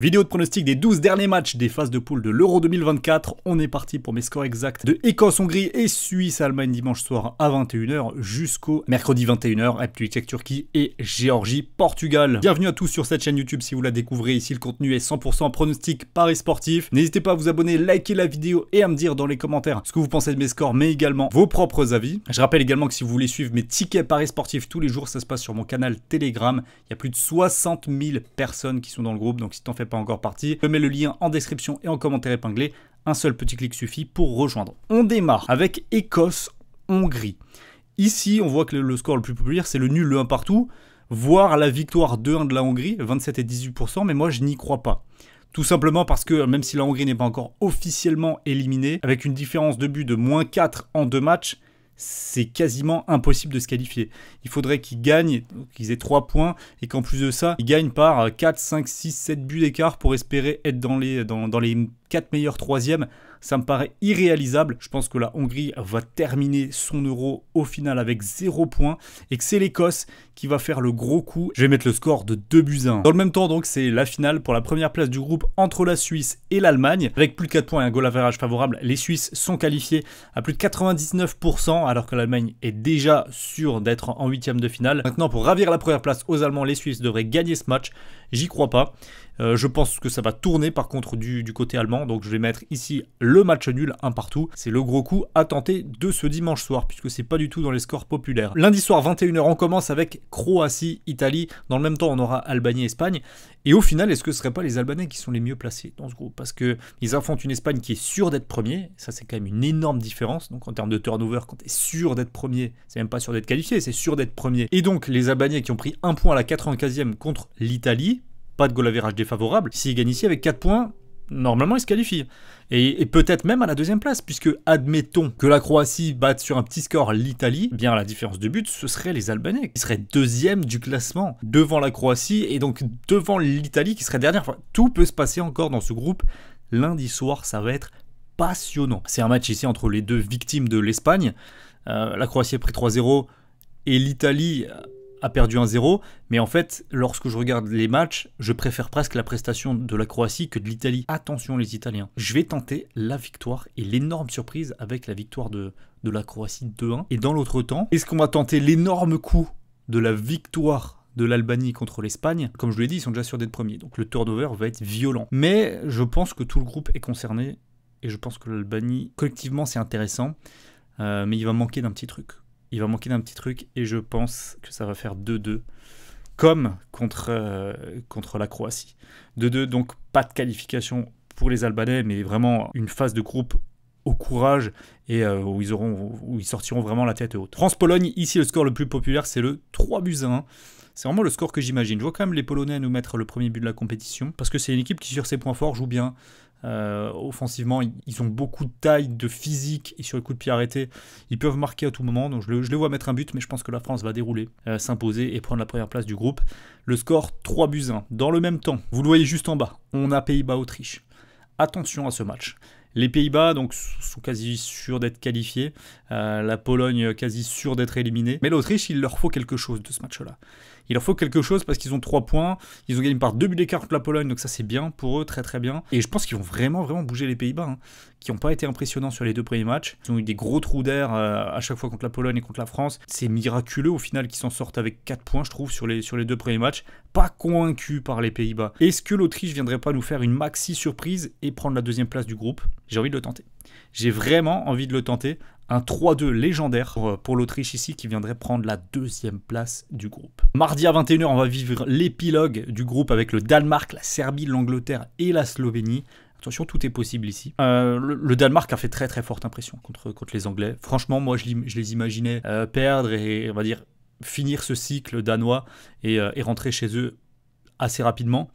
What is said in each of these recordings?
Vidéo de pronostic des 12 derniers matchs des phases de poule de l'Euro 2024. On est parti pour mes scores exacts de Écosse-Hongrie et Suisse-Allemagne dimanche soir à 21h jusqu'au mercredi 21h. République tchèque, Turquie et Géorgie-Portugal. Bienvenue à tous sur cette chaîne YouTube si vous la découvrez. Ici, le contenu est 100% pronostic paris sportif. N'hésitez pas à vous abonner, liker la vidéo et à me dire dans les commentaires ce que vous pensez de mes scores, mais également vos propres avis. Je rappelle également que si vous voulez suivre mes tickets paris sportifs tous les jours, ça se passe sur mon canal Telegram. Il y a plus de 60 000 personnes qui sont dans le groupe, donc si t'en fais pas encore parti. Je mets le lien en description et en commentaire épinglé. Un seul petit clic suffit pour rejoindre. On démarre avec Écosse-Hongrie. Ici, on voit que le score le plus populaire, c'est le nul, le 1 partout, voire la victoire 2-1 de la Hongrie, 27 et 18%, mais moi, je n'y crois pas. Tout simplement parce que même si la Hongrie n'est pas encore officiellement éliminée, avec une différence de but de moins 4 en deux matchs, c'est quasiment impossible de se qualifier. Il faudrait qu'ils gagnent, qu'ils aient 3 points, et qu'en plus de ça, ils gagnent par 4, 5, 6, 7 buts d'écart pour espérer être dans les, dans, les 4 meilleurs troisièmes ça me paraît irréalisable. Je pense que la Hongrie va terminer son euro au final avec 0 points et que c'est l'Écosse qui va faire le gros coup. Je vais mettre le score de 2 buts 1. Dans le même temps, donc, c'est la finale pour la première place du groupe entre la Suisse et l'Allemagne. Avec plus de 4 points et un goal à favorable, les Suisses sont qualifiés à plus de 99%, alors que l'Allemagne est déjà sûre d'être en huitième de finale. Maintenant, pour ravir la première place aux Allemands, les Suisses devraient gagner ce match J'y crois pas. Euh, je pense que ça va tourner par contre du, côté allemand. Donc je vais mettre ici le match nul, un partout. C'est le gros coup à tenter de ce dimanche soir, puisque c'est pas du tout dans les scores populaires. Lundi soir, 21h, on commence avec Croatie, Italie. Dans le même temps, on aura Albanie, Espagne. Et au final, est-ce que ce ne seraient pas les Albanais qui sont les mieux placés dans ce groupe Parce qu'ils affrontent une Espagne qui est sûre d'être premier. Ça, c'est quand même une énorme différence. Donc en termes de turnover, quand tu es sûr d'être premier, c'est même pas sûr d'être qualifié, c'est sûr d'être premier. Et donc les Albanais qui ont pris un point à la 95e contre l'Italie, pas de goal average défavorable. S'il gagne ici avec 4 points, normalement il se qualifie. Et, peut-être même à la deuxième place, puisque admettons que la Croatie batte sur un petit score l'Italie, eh bien à la différence de but, ce serait les Albanais qui seraient deuxième du classement, devant la Croatie et donc devant l'Italie qui serait dernière. Enfin, tout peut se passer encore dans ce groupe. Lundi soir, ça va être passionnant. C'est un match ici entre les deux victimes de l'Espagne. Euh, la Croatie a pris 3-0 et l'Italie euh, a perdu 1-0, mais en fait, lorsque je regarde les matchs, je préfère presque la prestation de la Croatie que de l'Italie. Attention les Italiens, je vais tenter la victoire et l'énorme surprise avec la victoire de, de la Croatie 2-1. Et dans l'autre temps, est-ce qu'on va tenter l'énorme coup de la victoire de l'Albanie contre l'Espagne. Comme je l'ai dit, ils sont déjà sûrs d'être premiers, donc le turnover va être violent. Mais je pense que tout le groupe est concerné, et je pense que l'Albanie, collectivement, c'est intéressant, euh, mais il va manquer d'un petit truc il va manquer d'un petit truc et je pense que ça va faire 2-2, comme contre, euh, contre la Croatie. 2-2, donc pas de qualification pour les Albanais, mais vraiment une phase de groupe au courage et euh, où, ils auront, où ils sortiront vraiment la tête haute. France-Pologne, ici le score le plus populaire, c'est le 3 buts 1. C'est vraiment le score que j'imagine. Je vois quand même les Polonais nous mettre le premier but de la compétition, parce que c'est une équipe qui sur ses points forts joue bien, euh, offensivement, ils ont beaucoup de taille, de physique, et sur le coup de pied arrêté ils peuvent marquer à tout moment. Donc je, les vois mettre un but, mais je pense que la France va dérouler, euh, s'imposer et prendre la première place du groupe. Le score 3 buts 1. Dans le même temps, vous le voyez juste en bas, on a Pays-Bas-Autriche. Attention à ce match. Les Pays-Bas donc sont quasi sûrs d'être qualifiés, euh, la Pologne quasi sûre d'être éliminée. Mais l'Autriche, il leur faut quelque chose de ce match-là. Il leur faut quelque chose parce qu'ils ont 3 points, ils ont gagné par 2 buts d'écart contre la Pologne, donc ça c'est bien pour eux, très très bien. Et je pense qu'ils vont vraiment vraiment bouger les Pays-Bas, hein, qui n'ont pas été impressionnants sur les deux premiers matchs. Ils ont eu des gros trous d'air euh, à chaque fois contre la Pologne et contre la France. C'est miraculeux au final qu'ils s'en sortent avec 4 points, je trouve, sur les, sur les deux premiers matchs. Pas convaincu par les Pays-Bas. Est-ce que l'Autriche viendrait pas nous faire une maxi surprise et prendre la deuxième place du groupe j'ai envie de le tenter. J'ai vraiment envie de le tenter. Un 3-2 légendaire euh, pour, l'Autriche ici qui viendrait prendre la deuxième place du groupe. Mardi à 21h, on va vivre l'épilogue du groupe avec le Danemark, la Serbie, l'Angleterre et la Slovénie. Attention, tout est possible ici. Euh, le, Danemark a fait très très forte impression contre, contre les Anglais. Franchement, moi je, les imaginais euh, perdre et on va dire finir ce cycle danois et, et rentrer chez eux assez rapidement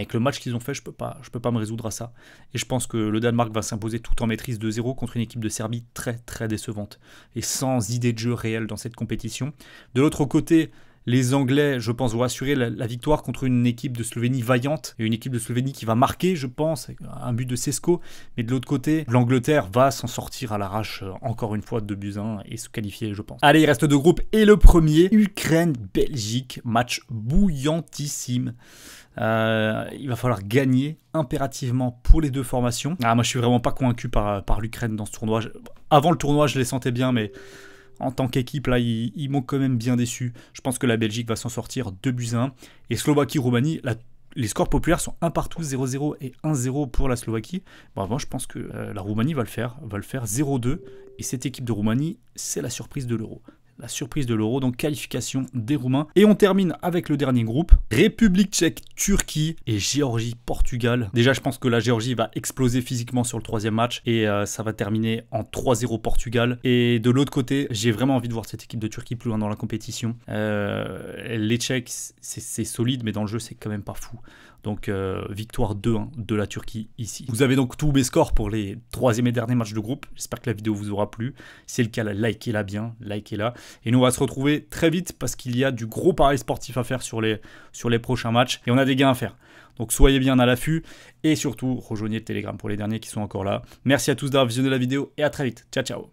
avec le match qu'ils ont fait, je peux peux pas me résoudre à ça. Et je pense que le Danemark va s'imposer tout en maîtrise de 0 contre une équipe de Serbie très très décevante et sans idée de jeu réelle dans cette compétition. De l'autre côté, les Anglais, je pense, vont assurer la, victoire contre une équipe de Slovénie vaillante et une équipe de Slovénie qui va marquer, je pense, un but de Sesco. Mais de l'autre côté, l'Angleterre va s'en sortir à l'arrache euh, encore une fois de buts 1 et se qualifier, je pense. Allez, il reste deux groupes et le premier, Ukraine-Belgique, match bouillantissime. Euh, il va falloir gagner impérativement pour les deux formations. Ah, moi, je suis vraiment pas convaincu par, par l'Ukraine dans ce tournoi. avant le tournoi, je les sentais bien, mais en tant qu'équipe, là, ils, m'ont quand même bien déçu. Je pense que la Belgique va s'en sortir 2 buts 1. Et Slovaquie-Roumanie, les scores populaires sont 1 partout, 0-0 et 1-0 pour la Slovaquie. Bon, moi, je pense que euh, la Roumanie va le faire, va le faire 0-2. Et cette équipe de Roumanie, c'est la surprise de l'Euro. La surprise de l'Euro, donc qualification des Roumains. Et on termine avec le dernier groupe, République tchèque, Turquie et Géorgie, Portugal. Déjà, je pense que la Géorgie va exploser physiquement sur le troisième match et euh, ça va terminer en 3-0 Portugal. Et de l'autre côté, j'ai vraiment envie de voir cette équipe de Turquie plus loin dans la compétition. Euh, les Tchèques, c'est solide, mais dans le jeu, c'est quand même pas fou. Donc euh, victoire 2-1 de la Turquie ici. Vous avez donc tous mes scores pour les troisième et dernier matchs de groupe. J'espère que la vidéo vous aura plu. Si c'est le cas, likez-la bien, likez-la. Et nous, on va se retrouver très vite parce qu'il y a du gros pari sportif à faire sur les, sur les prochains matchs et on a des gains à faire. Donc soyez bien à l'affût et surtout rejoignez Telegram pour les derniers qui sont encore là. Merci à tous d'avoir visionné la vidéo et à très vite. Ciao ciao